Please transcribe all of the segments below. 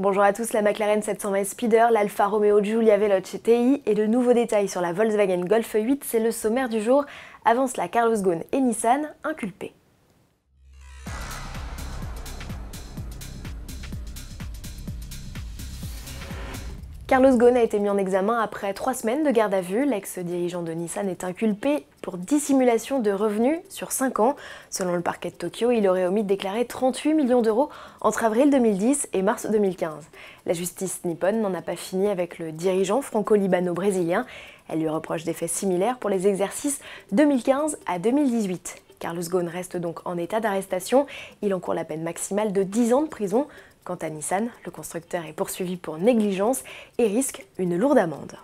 Bonjour à tous, la McLaren 720 Speeder, l'Alfa Romeo Giulia Veloce TI et le nouveau détail sur la Volkswagen Golf 8, c'est le sommaire du jour. Avance la Carlos Ghosn et Nissan inculpés. Carlos Ghosn a été mis en examen après trois semaines de garde à vue. L'ex-dirigeant de Nissan est inculpé pour dissimulation de revenus sur cinq ans. Selon le parquet de Tokyo, il aurait omis de déclarer 38 millions d'euros entre avril 2010 et mars 2015. La justice nippone n'en a pas fini avec le dirigeant franco-libano-brésilien. Elle lui reproche des faits similaires pour les exercices 2015 à 2018. Carlos Ghosn reste donc en état d'arrestation. Il encourt la peine maximale de 10 ans de prison, Quant à Nissan, le constructeur est poursuivi pour négligence et risque une lourde amende.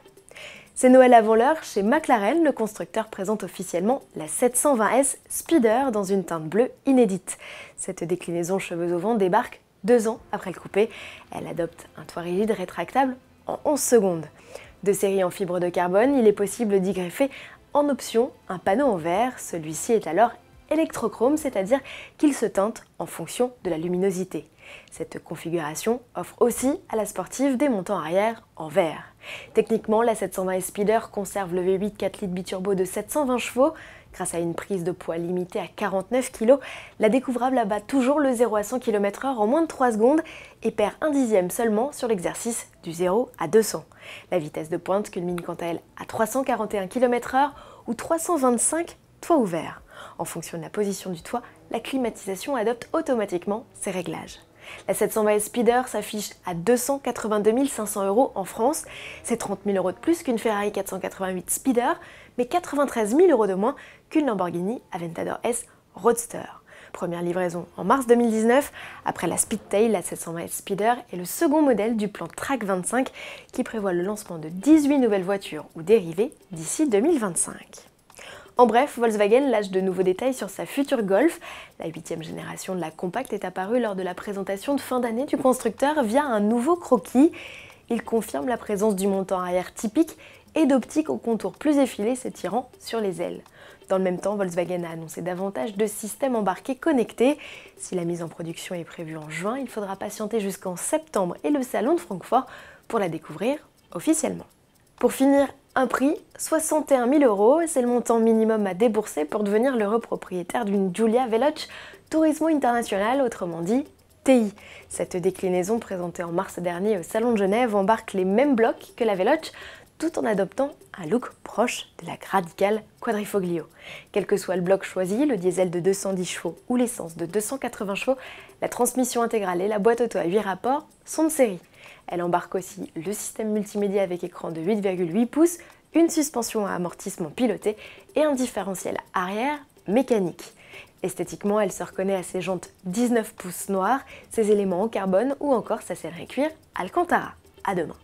C'est Noël avant l'heure, chez McLaren, le constructeur présente officiellement la 720S Speeder dans une teinte bleue inédite. Cette déclinaison cheveux au vent débarque deux ans après le coupé. Elle adopte un toit rigide rétractable en 11 secondes. De série en fibre de carbone, il est possible d'y greffer en option un panneau en verre. Celui-ci est alors électrochrome, c'est-à-dire qu'il se teinte en fonction de la luminosité. Cette configuration offre aussi à la sportive des montants arrière en vert. Techniquement, la 720 Speeder conserve le V8 4 litres biturbo de 720 chevaux. Grâce à une prise de poids limitée à 49 kg, la découvrable abat toujours le 0 à 100 km/h en moins de 3 secondes et perd un dixième seulement sur l'exercice du 0 à 200. La vitesse de pointe culmine quant à elle à 341 km/h ou 325 toit ouvert. En fonction de la position du toit, la climatisation adopte automatiquement ces réglages. La 720 Speeder s'affiche à 282 500 euros en France. C'est 30 000 euros de plus qu'une Ferrari 488 Speeder mais 93 000 euros de moins qu'une Lamborghini Aventador S Roadster. Première livraison en mars 2019, après la Speedtail, la 720 Speeder est le second modèle du plan Track 25 qui prévoit le lancement de 18 nouvelles voitures ou dérivées d'ici 2025. En bref, Volkswagen lâche de nouveaux détails sur sa future Golf. La huitième génération de la compacte est apparue lors de la présentation de fin d'année du constructeur via un nouveau croquis. Il confirme la présence du montant arrière typique et d'optique aux contours plus effilés s'étirant sur les ailes. Dans le même temps, Volkswagen a annoncé davantage de systèmes embarqués connectés. Si la mise en production est prévue en juin, il faudra patienter jusqu'en septembre et le salon de Francfort pour la découvrir officiellement. Pour finir, un prix, 61 000 euros, c'est le montant minimum à débourser pour devenir le repropriétaire d'une Giulia Veloce Tourismo International, autrement dit TI. Cette déclinaison présentée en mars dernier au Salon de Genève embarque les mêmes blocs que la Veloce, tout en adoptant un look proche de la radicale Quadrifoglio. Quel que soit le bloc choisi, le diesel de 210 chevaux ou l'essence de 280 chevaux, la transmission intégrale et la boîte auto à 8 rapports sont de série. Elle embarque aussi le système multimédia avec écran de 8,8 pouces, une suspension à amortissement piloté et un différentiel arrière mécanique. Esthétiquement, elle se reconnaît à ses jantes 19 pouces noires, ses éléments en carbone ou encore sa sellerie cuir Alcantara. À demain.